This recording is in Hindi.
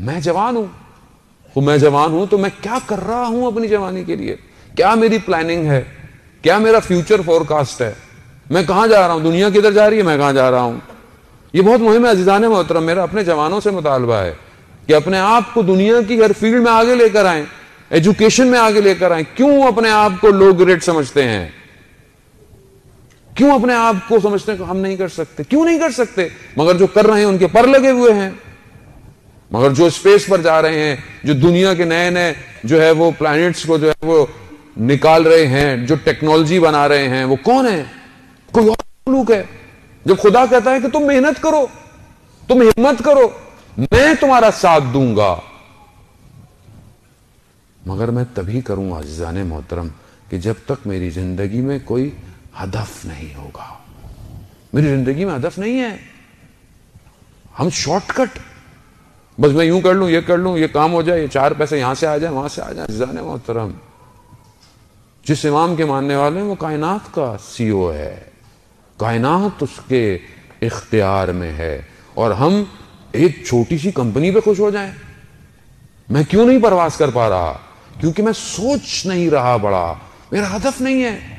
मैं जवान हूं तो मैं जवान हूं तो मैं क्या कर रहा हूं अपनी जवानी के लिए क्या मेरी प्लानिंग है क्या मेरा फ्यूचर फोरकास्ट है मैं कहां जा रहा हूं दुनिया किधर जा रही है मैं कहां जा रहा हूं ये बहुत मुहिम है अजीजान मोहतरम मेरा अपने जवानों से मुतालबा है कि अपने आप को दुनिया की हर फील्ड में आगे लेकर आए एजुकेशन में आगे लेकर आए क्यों अपने आप को लो ग्रेड समझते हैं क्यों अपने आप को समझते हैं हम नहीं कर सकते क्यों नहीं कर सकते मगर जो कर रहे हैं उनके पर लगे हुए हैं मगर जो स्पेस पर जा रहे हैं जो दुनिया के नए नए जो है वो प्लैनेट्स को जो है वो निकाल रहे हैं जो टेक्नोलॉजी बना रहे हैं वो कौन है कोई और मखलूक है जब खुदा कहता है कि तुम मेहनत करो तुम हिम्मत करो मैं तुम्हारा साथ दूंगा मगर मैं तभी करूं आजान मोहतरम कि जब तक मेरी जिंदगी में कोई हदफ नहीं होगा मेरी जिंदगी में हदफ नहीं है हम शॉर्टकट बस मैं यूं कर लूं ये कर लूं ये काम हो जाए ये चार पैसे यहां से आ जाए वहां से आ जाए जाने मोहतरम जिस इमाम के मानने वाले हैं वो कायनात का सीओ e है कायनात उसके इख्तियार में है और हम एक छोटी सी कंपनी पे खुश हो जाए मैं क्यों नहीं प्रवास कर पा रहा क्योंकि मैं सोच नहीं रहा बड़ा मेरा हदफ नहीं है